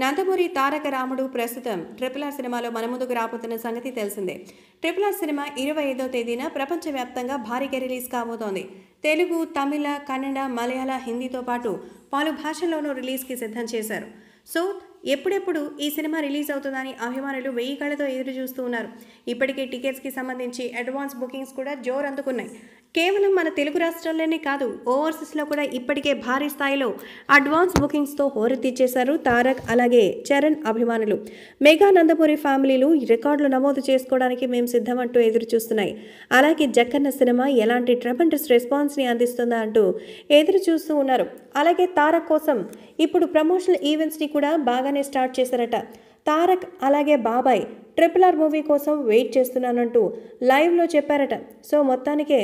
నందమూరి తారక రాముడు ప్రస్తుతం triple R సినిమాలో మన ముందుకు రాబోతున్న సంగతి తెలిసిందే ట్రిపుల్ ఆర్ సినిమా ఇరవై ఐదో తేదీన ప్రపంచవ్యాప్తంగా భారీగా రిలీజ్ కాబోతోంది తెలుగు తమిళ కన్నడ మలయాళ హిందీతో పాటు పలు భాషల్లోనూ రిలీజ్కి సిద్ధం చేశారు సో ఎప్పుడెప్పుడు ఈ సినిమా రిలీజ్ అవుతుందని అభిమానులు వెయ్యి కళ్ళతో ఎదురు చూస్తూ ఉన్నారు ఇప్పటికే టికెట్స్కి సంబంధించి అడ్వాన్స్ బుకింగ్స్ కూడా జోరు అందుకున్నాయి కేవలం మన తెలుగు రాష్ట్రాల్లోనే కాదు ఓవర్సీస్లో కూడా ఇప్పటికే భారీ స్థాయిలో అడ్వాన్స్ బుకింగ్స్తో హోరెత్తిచ్చేశారు తారక్ అలాగే చరణ్ అభిమానులు మెగా నందపూరి ఫ్యామిలీలు రికార్డులు నమోదు చేసుకోవడానికి మేము సిద్ధమంటూ ఎదురు చూస్తున్నాయి అలాగే జక్కన్న సినిమా ఎలాంటి ట్రబండస్ రెస్పాన్స్ని అందిస్తుందా అంటూ ఎదురు చూస్తూ ఉన్నారు అలాగే తారక్ కోసం ఇప్పుడు ప్రమోషనల్ ఈవెంట్స్ని కూడా బాగానే బాగానే స్టార్ట్ చేశారట తారక్ అలాగే బాబాయ్ ట్రిపుల్ ఆర్ మూవీ కోసం వెయిట్ చేస్తున్నానంటూ లైవ్లో చెప్పారట సో మొత్తానికే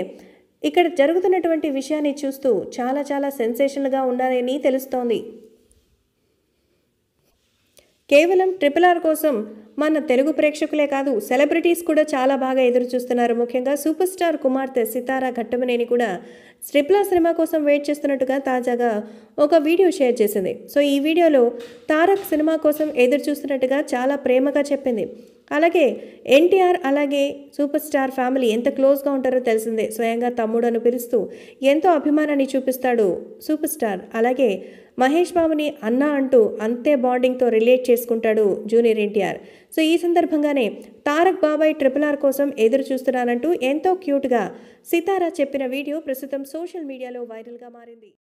ఇక్కడ జరుగుతున్నటువంటి విషయాన్ని చూస్తూ చాలా చాలా సెన్సేషన్గా ఉండాలని తెలుస్తోంది కేవలం ట్రిపుల్ ఆర్ కోసం మన తెలుగు ప్రేక్షకులే కాదు సెలబ్రిటీస్ కూడా చాలా బాగా ఎదురు చూస్తున్నారు ముఖ్యంగా సూపర్ స్టార్ కుమార్తె సితారా ఘట్టమనేని కూడా స్ట్రిప్లా సినిమా కోసం వెయిట్ చేస్తున్నట్టుగా తాజాగా ఒక వీడియో షేర్ చేసింది సో ఈ వీడియోలో తారక్ సినిమా కోసం ఎదురు చూస్తున్నట్టుగా చాలా ప్రేమగా చెప్పింది అలాగే ఎన్టీఆర్ అలాగే సూపర్ స్టార్ ఫ్యామిలీ ఎంత క్లోజ్గా ఉంటారో తెలిసిందే స్వయంగా తమ్ముడు అని పిలుస్తూ ఎంతో అభిమానాన్ని చూపిస్తాడు సూపర్ స్టార్ అలాగే మహేష్ బాబుని అన్న అంటూ అంతే బాండింగ్తో రిలేట్ చేసుకుంటాడు జూనియర్ ఎన్టీఆర్ సో ఈ సందర్భంగానే తారక్ బాబాయ్ ట్రిపుల్ ఆర్ కోసం ఎదురు చూస్తున్నానంటూ ఎంతో క్యూట్గా సితారా చెప్పిన వీడియో ప్రస్తుతం సోషల్ మీడియాలో వైరల్గా మారింది